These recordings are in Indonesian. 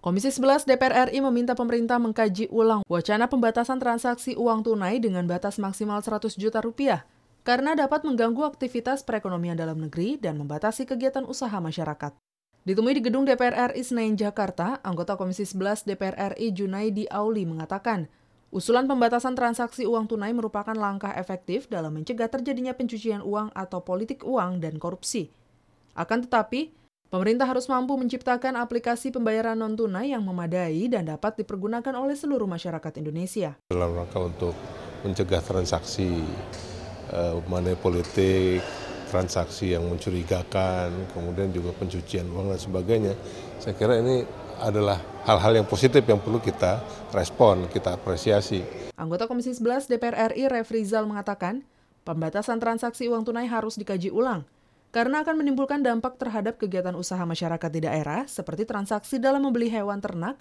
Komisi 11 DPR RI meminta pemerintah mengkaji ulang wacana pembatasan transaksi uang tunai dengan batas maksimal 100 juta rupiah karena dapat mengganggu aktivitas perekonomian dalam negeri dan membatasi kegiatan usaha masyarakat. Ditemui di gedung DPR RI Senayan Jakarta, anggota Komisi 11 DPR RI Junaidi Auli mengatakan, Usulan pembatasan transaksi uang tunai merupakan langkah efektif dalam mencegah terjadinya pencucian uang atau politik uang dan korupsi. Akan tetapi, pemerintah harus mampu menciptakan aplikasi pembayaran non-tunai yang memadai dan dapat dipergunakan oleh seluruh masyarakat Indonesia. Dalam rangka untuk mencegah transaksi eh, money politik, transaksi yang mencurigakan, kemudian juga pencucian uang dan sebagainya, saya kira ini adalah hal-hal yang positif yang perlu kita respon, kita apresiasi. Anggota Komisi 11 DPR RI Refrizal mengatakan, pembatasan transaksi uang tunai harus dikaji ulang karena akan menimbulkan dampak terhadap kegiatan usaha masyarakat di daerah seperti transaksi dalam membeli hewan ternak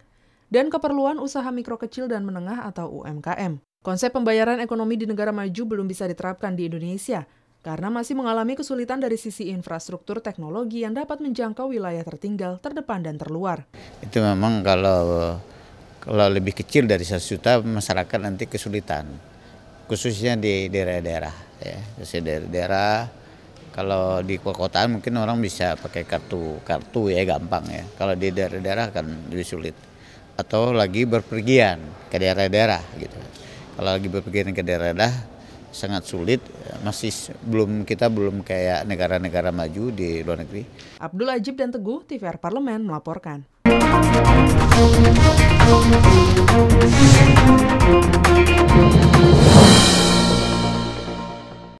dan keperluan usaha mikro kecil dan menengah atau UMKM. Konsep pembayaran ekonomi di negara maju belum bisa diterapkan di Indonesia karena masih mengalami kesulitan dari sisi infrastruktur teknologi yang dapat menjangkau wilayah tertinggal, terdepan, dan terluar. Itu memang kalau kalau lebih kecil dari 1 juta masyarakat nanti kesulitan, khususnya di daerah-daerah. Ya, khususnya daerah-daerah kalau di kota mungkin orang bisa pakai kartu kartu ya gampang ya. Kalau di daerah-daerah kan lebih sulit. Atau lagi berpergian ke daerah-daerah gitu. Kalau lagi berpergian ke daerah-daerah sangat sulit masih belum kita belum kayak negara-negara maju di luar negeri. Abdul Ajib dan Teguh TVR Parlemen melaporkan.